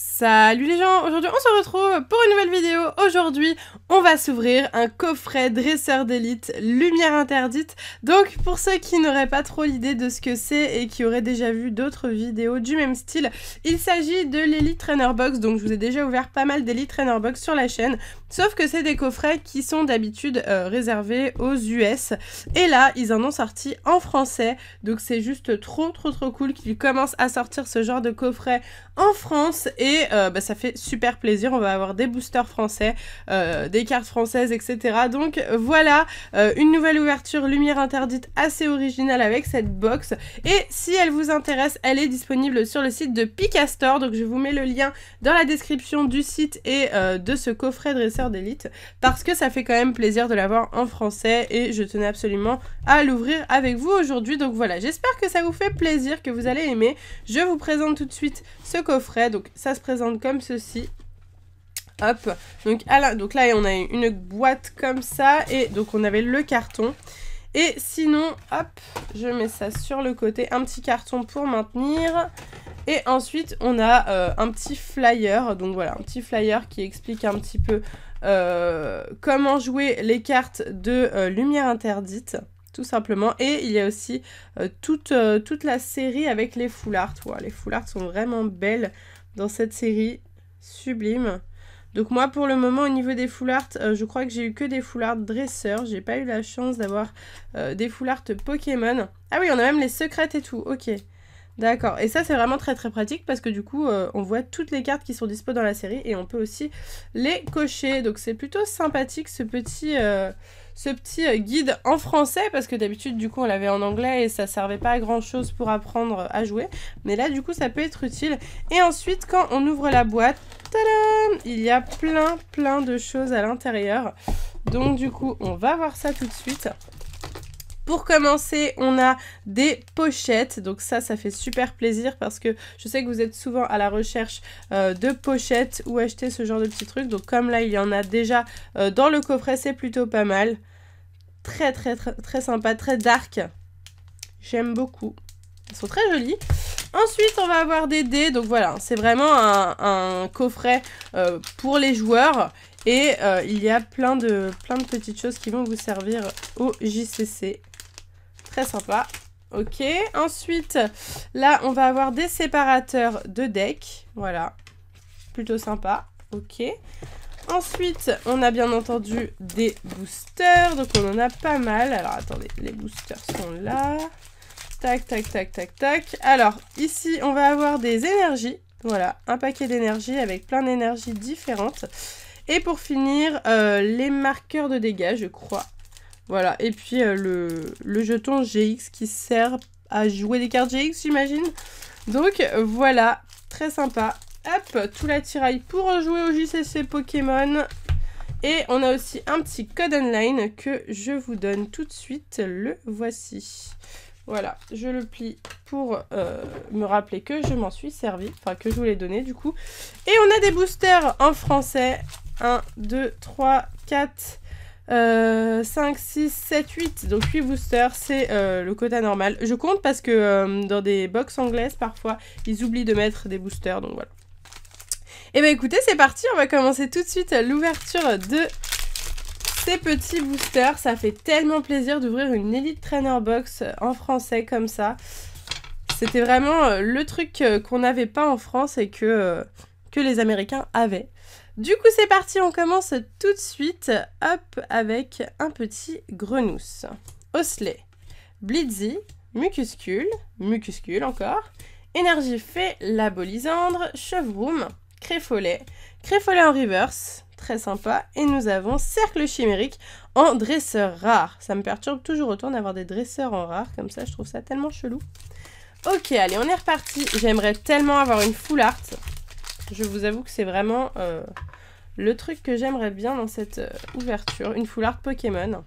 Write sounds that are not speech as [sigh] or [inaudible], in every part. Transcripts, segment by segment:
Salut les gens, aujourd'hui on se retrouve pour une nouvelle vidéo. Aujourd'hui on va s'ouvrir un coffret dresseur d'élite lumière interdite. Donc pour ceux qui n'auraient pas trop l'idée de ce que c'est et qui auraient déjà vu d'autres vidéos du même style, il s'agit de l'élite trainer box. Donc je vous ai déjà ouvert pas mal d'élite trainer box sur la chaîne, sauf que c'est des coffrets qui sont d'habitude euh, réservés aux US. Et là, ils en ont sorti en français. Donc c'est juste trop trop trop cool qu'ils commencent à sortir ce genre de coffret en France et euh, bah, ça fait super plaisir. On va avoir des boosters français, euh, cartes françaises, etc. Donc voilà, euh, une nouvelle ouverture Lumière Interdite assez originale avec cette box. Et si elle vous intéresse, elle est disponible sur le site de Picastor. Donc je vous mets le lien dans la description du site et euh, de ce coffret dresseur d'élite parce que ça fait quand même plaisir de l'avoir en français et je tenais absolument à l'ouvrir avec vous aujourd'hui. Donc voilà, j'espère que ça vous fait plaisir, que vous allez aimer. Je vous présente tout de suite ce coffret. Donc ça se présente comme ceci. Hop. Ah donc, là, on a une boîte comme ça. Et donc, on avait le carton. Et sinon, hop, je mets ça sur le côté. Un petit carton pour maintenir. Et ensuite, on a euh, un petit flyer. Donc voilà, un petit flyer qui explique un petit peu euh, comment jouer les cartes de euh, Lumière Interdite. Tout simplement. Et il y a aussi toute, toute la série avec les foulards. les foulards sont vraiment belles dans cette série. Sublime. Donc moi pour le moment au niveau des foulards, euh, je crois que j'ai eu que des foulards dresseurs. J'ai pas eu la chance d'avoir euh, des foulards Pokémon. Ah oui, on a même les secrètes et tout, ok. D'accord, et ça c'est vraiment très très pratique parce que du coup euh, on voit toutes les cartes qui sont dispo dans la série et on peut aussi les cocher. Donc c'est plutôt sympathique ce petit, ce petit guide en français parce que d'habitude du coup on l'avait en anglais et ça servait pas à grand chose pour apprendre à jouer. Mais là du coup ça peut être utile. Et ensuite quand on ouvre la boîte, il y a plein, plein de choses à l'intérieur. Donc du coup, on va voir ça tout de suite. Pour commencer, on a des pochettes. Donc ça, ça fait super plaisir parce que je sais que vous êtes souvent à la recherche euh, de pochettes ou acheter ce genre de petits trucs. Donc comme là, il y en a déjà euh, dans le coffret, c'est plutôt pas mal. Très, très, très, très sympa, très dark. J'aime beaucoup. Elles sont très jolies. Ensuite, on va avoir des dés. Donc voilà, c'est vraiment un, coffret euh, pour les joueurs. Et euh, il y a plein de, plein de petites choses qui vont vous servir au JCC. Très sympa. Ok. Ensuite, là, on va avoir des séparateurs de deck. Voilà. Plutôt sympa. Ok. Ensuite, on a bien entendu des boosters. Donc, on en a pas mal. Alors, attendez, les boosters sont là. Tac, tac, tac, tac, tac. Alors, ici, on va avoir des énergies. Voilà, un paquet d'énergie avec plein d'énergies différentes. Et pour finir, euh, les marqueurs de dégâts, je crois. Voilà, et puis euh, le, le, jeton GX qui sert à jouer des cartes GX, j'imagine. Donc voilà, très sympa. Hop, tout l'attirail pour jouer au JCC Pokémon. Et on a aussi un petit code online que je vous donne tout de suite. Le voici. Voilà, je le plie pour euh, me rappeler que je m'en suis servi, enfin que je vous l'ai donné du coup. Et on a des boosters en français. 1, 2, 3, 4, 5, 6, 7, 8. Donc 8 boosters, c'est euh, le quota normal. Je compte parce que euh, dans des box anglaises, parfois, ils oublient de mettre des boosters. Donc voilà. Et eh bien écoutez, c'est parti, on va commencer tout de suite l'ouverture de ces petits boosters, ça fait tellement plaisir d'ouvrir une Elite Trainer Box en français comme ça. C'était vraiment euh, le truc euh, qu'on n'avait pas en France et que, euh, que les Américains avaient. Du coup, c'est parti, on commence tout de suite. Hop, avec un petit grenousse. Osley, Blitzy, Mucuscule, Mucuscule encore, Énergie Fée, Labolisandre, Chevroom, Créfolet, Créfolet en reverse, très sympa. Et nous avons Cercle Chimérique en dresseur rare. Ça me perturbe toujours autant d'avoir des dresseurs en rare, comme ça je trouve ça tellement chelou. Ok, allez, on est reparti. J'aimerais tellement avoir une full art. Je vous avoue que c'est vraiment euh, le truc que j'aimerais bien dans cette euh, ouverture, une full art Pokémon.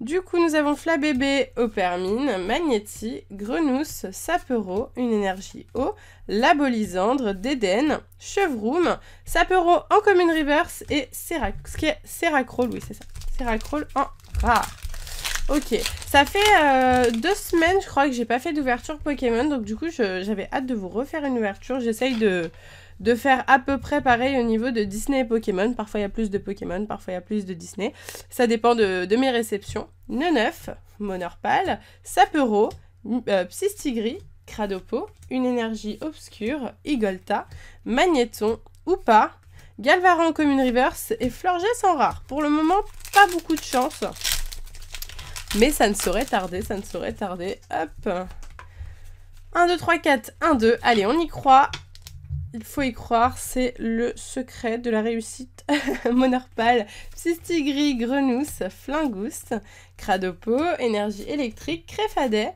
Du coup, nous avons Flabébé, Opermine, Magnéti, Grenousse, Sapero, une énergie eau, Labolisandre, Dédène, Chevroom, Sapero en commune reverse et Ce qui est Seracrol, oui c'est ça, Seracrawl en rare. Ok, ça fait euh, deux semaines je crois que j'ai pas fait d'ouverture Pokémon, donc du coup j'avais hâte de vous refaire une ouverture, j'essaye de de faire à peu près pareil au niveau de Disney et Pokémon. Parfois il y a plus de Pokémon, parfois il y a plus de Disney. Ça dépend de, mes réceptions. Neuf, Monorpal, Sapero, euh, Psystigris, Cradopo, Une énergie obscure, Igolta, Magnéton, Oupa, Galvaran Commune Reverse et Florgès en rare. Pour le moment, pas beaucoup de chance. Mais ça ne saurait tarder, ça ne saurait tarder. Hop 1, 2, 3, 4, 1, 2. Allez, on y croit il faut y croire, c'est le secret de la réussite. [laughs] monorpale. Psystigris, Grenousse, Flingouste, Cradopo, Énergie électrique, Créfadet.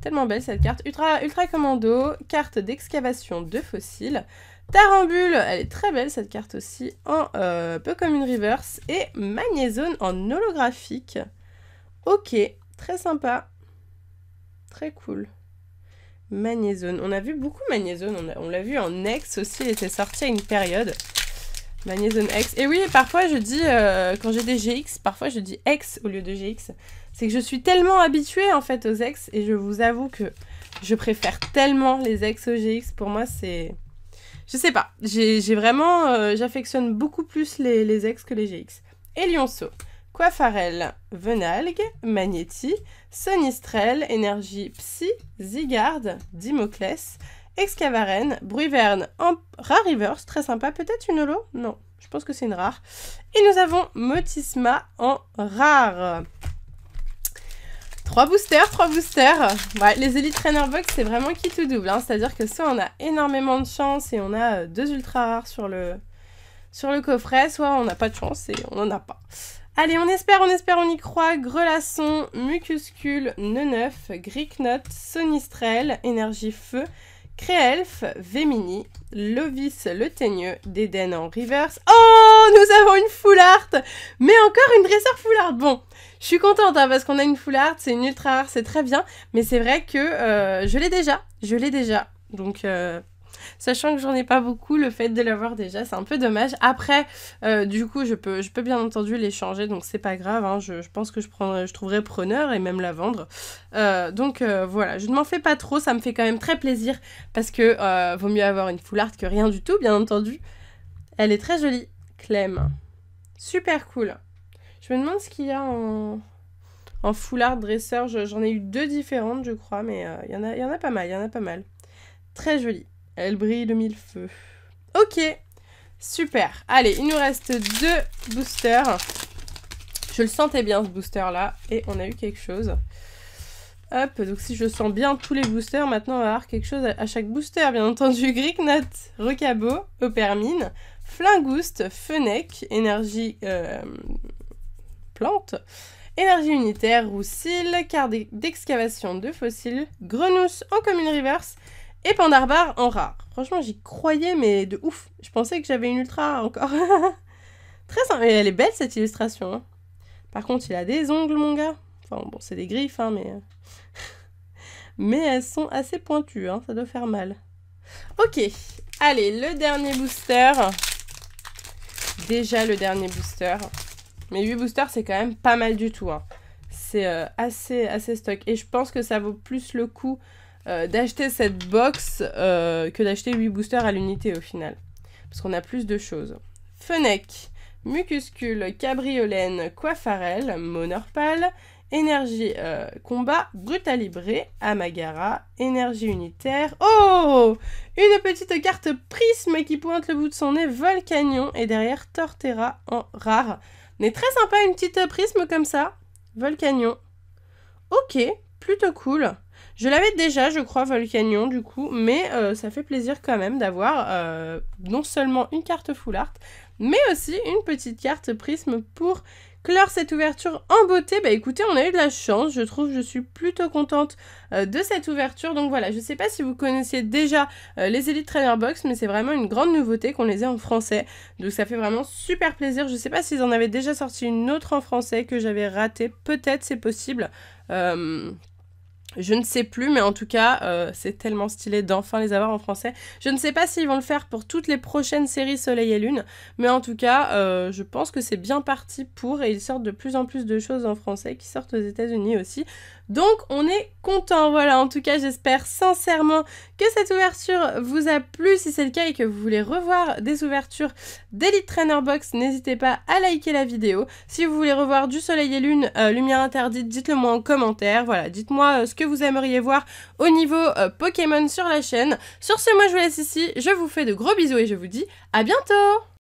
Tellement belle cette carte. Ultra, ultra commando, carte d'excavation de fossiles. Tarambule, elle est très belle cette carte aussi, en euh, peu comme une reverse. Et Magnézone en holographique. Ok, très sympa. Très cool. Magnézone. On a vu beaucoup Magnézone. On, l'a vu en ex aussi. Il était sorti à une période. Magnézone X. Et oui, parfois je dis, euh, quand j'ai des GX, parfois je dis X au lieu de GX. C'est que je suis tellement habituée en fait aux X et je vous avoue que je préfère tellement les X aux GX. Pour moi, c'est. Je sais pas. J'ai vraiment. Euh, j'affectionne beaucoup plus les, ex X que les GX. Et Lionceau. Coiffarel, Venalgue, Magnéti, Sonistrel, Énergie Psy, Zygarde, Dimoclès, Excavaren, Rare reverse, très sympa, peut-être une holo Non, je pense que c'est une rare. Et nous avons Motisma en rare. Trois boosters, trois boosters. les Elite Trainer Box, c'est vraiment qui tout double. Hein. C'est-à-dire que soit on a énormément de chance et on a euh, deux ultra rares sur le, sur le coffret, soit on n'a pas de chance et on n'en a pas. Allez, on espère, on espère, on y croit. Grelasson, Mucuscule, Neneuf, Gricnote, Sonistrel, Énergie Feu, Créelf, Vemini, Lovis le Teigneux, d'Eden en reverse. Oh, nous avons une full art Mais encore une dresseur full art Bon, je suis contente hein, parce qu'on a une full art, c'est une ultra Art, c'est très bien. Mais c'est vrai que euh, je l'ai déjà, je l'ai déjà. Donc... Euh, Sachant que j'en ai pas beaucoup, le fait de l'avoir déjà, c'est un peu dommage. Après, euh, du coup, je peux, je peux bien entendu les changer, donc c'est pas grave. Hein. je, pense que je, prendrai, je trouverai preneur et même la vendre. Euh, donc euh, voilà, je ne m'en fais pas trop, ça me fait quand même très plaisir parce que vaut mieux avoir une foularde que rien du tout, bien entendu. Elle est très jolie, Clem. Super cool. Je me demande ce qu'il y a en, en foulard dresseur. J'en ai eu deux différentes, je crois, mais il y, en a, y en a pas mal, il y en a pas mal. Très jolie elle brille de mille feux. Ok, super. Allez, il nous reste deux boosters. Je le sentais bien ce booster là et on a eu quelque chose. Hop, donc si je sens bien tous les boosters, maintenant on va avoir quelque chose à chaque booster, bien entendu. [laughs] Grignot, Recabo, Opermine, Flingouste, fennec Énergie euh, Plante, Énergie Unitaire, Roussille, Carte d'excavation de fossiles, Grenousse en commune reverse, et Pandarbar en rare. Franchement, j'y croyais, mais de ouf. Je pensais que j'avais une ultra encore. [laughs] Très simple. Et elle est belle cette illustration. Hein. Par contre, il a des ongles, mon gars. Enfin, bon, c'est des griffes, hein, mais. Euh. [laughs] mais elles sont assez pointues, hein. ça doit faire mal. Ok. Allez, le dernier booster. Déjà le dernier booster. Mais 8 boosters, c'est quand même pas mal du tout. C'est euh, assez, assez stock. Et je pense que ça vaut plus le coup euh, d'acheter cette box euh, que d'acheter 8 boosters à l'unité au final. Parce qu'on a plus de choses. Fennec, Mucuscule, Cabriolène, coiffarelle Monorpal, Énergie euh, Combat, Brutalibré, Amagara, Énergie Unitaire. Oh Une petite carte prisme qui pointe le bout de son nez, Volcanion, et derrière Torterra en rare. Mais très sympa, une petite prisme comme ça. Volcanion. Ok, plutôt cool. Je l'avais déjà, je crois, Volcanion, du coup, mais euh, ça fait plaisir quand même d'avoir euh, non seulement une carte full art, mais aussi une petite carte prisme pour clore cette ouverture en beauté. Bah écoutez, on a eu de la chance, je trouve, je suis plutôt contente euh, de cette ouverture. Donc voilà, je sais pas si vous connaissiez déjà les Elite Trainer Box, mais c'est vraiment une grande nouveauté qu'on les ait en français. Donc ça fait vraiment super plaisir. Je sais pas s'ils en avaient déjà sorti une autre en français que j'avais ratée, peut-être c'est possible. Je ne sais plus, mais en tout cas, euh, c'est tellement stylé d'enfin les avoir en français. Je ne sais pas s'ils vont le faire pour toutes les prochaines séries Soleil et Lune, mais en tout cas, euh, je pense que c'est bien parti pour, et ils sortent de plus en plus de choses en français qui sortent aux États-Unis aussi. Donc on est content, voilà. En tout cas, j'espère sincèrement que cette ouverture vous a plu. Si c'est le cas et que vous voulez revoir des ouvertures d'Elite Trainer Box, n'hésitez pas à liker la vidéo. Si vous voulez revoir du Soleil et Lune, euh, Lumière Interdite, dites-le moi en commentaire. Voilà, dites-moi euh, ce que vous aimeriez voir au niveau euh, Pokémon sur la chaîne. Sur ce, moi je vous laisse ici, je vous fais de gros bisous et je vous dis à bientôt